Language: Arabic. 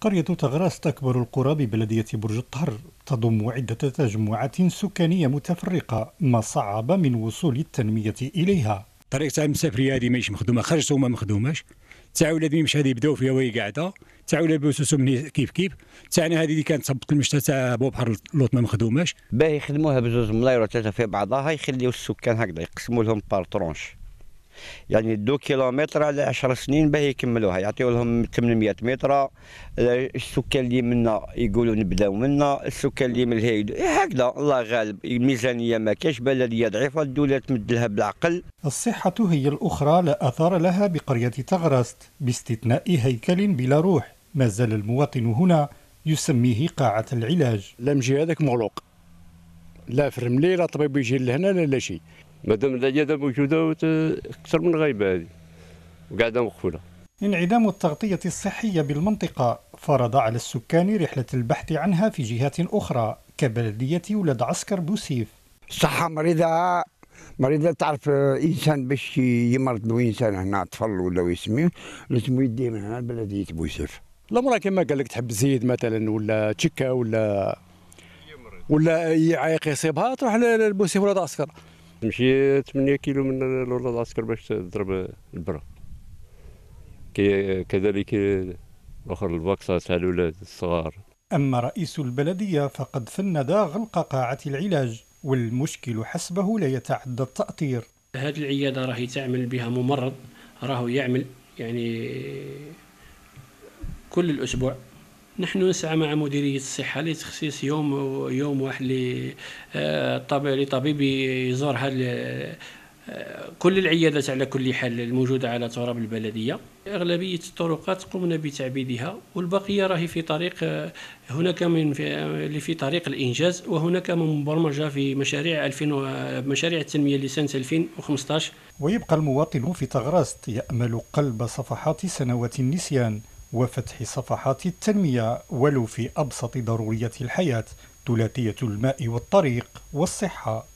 قرية تغراس تكبر القرى ببلدية برج الطهر تضم عدة تجمعات سكانية متفرقة ما صعب من وصول التنمية إليها طريق تاع المسافرية هذه ماهيش مخدومة خرجت وما مخدوماش تاع ولاد مش هذه بداو فيها وهي قاعدة تاع ولاد بوسوسو كيف كيف تاعنا هذه اللي كانت صبت المشتى تاع بو بحر اللوط ما مخدوماش باهي يخدموها بجوج ملاير وثلاثة في بعضها يخليو السكان هكذا يقسموا لهم بار ترونش يعني دو كيلومتر على 10 سنين باه يكملوها يعطيو لهم 800 متر آه، السكان اللي منا يقولوا نبداو منا السكان اللي من الهيد إيه، هكذا الله غالب الميزانيه ما كاش بلديه ضعيفه الدوله تمد لها بالعقل الصحه هي الاخرى لا اثار لها بقريه تغرست باستثناء هيكل بلا روح ما زال المواطن هنا يسميه قاعة العلاج لا مجي هذاك مغلوق لا في الرملي لا طبيب يجي لهنا لا لا شيء مادام العياده موجوده اكثر من غايبه هذه وقاعده مقفوله انعدام التغطية الصحية بالمنطقة فرض على السكان رحلة البحث عنها في جهات أخرى كبلدية ولاد عسكر بوسيف الصحة مريضة مريضة تعرف إنسان باش يمرض إنسان هنا طفل ولا ويسميه لازم يديه من هنا بلدية بوسيف الأمر كما قال لك تحب زيد مثلا ولا تشكا ولا ولا يعيق يصيبها تروح لبوسيف ولاد عسكر تمشي 8 كيلو من الولاد العسكر باش تضرب البرا كذلك اخر الباكسات على الاولاد الصغار اما رئيس البلديه فقد فند غلق قاعه العلاج والمشكل حسبه لا يتعدى التاطير هذه العياده راهي تعمل بها ممرض راهو يعمل يعني كل الاسبوع نحن نسعى مع مديرية الصحة لتخصيص يوم يوم واحد آه، لطبيب يزور آه، كل العيادات على كل حال الموجودة على تراب البلدية أغلبية الطرقات قمنا بتعبيدها والبقية راهي في طريق آه، هناك من في, في طريق الإنجاز وهناك من مبرمجة في مشاريع 2000 مشاريع التنمية لسنة 2015 ويبقى المواطن في تغرست يأمل قلب صفحات سنوات النسيان وفتح صفحات التنمية ولو في أبسط ضروريات الحياة ثلاثية الماء والطريق والصحة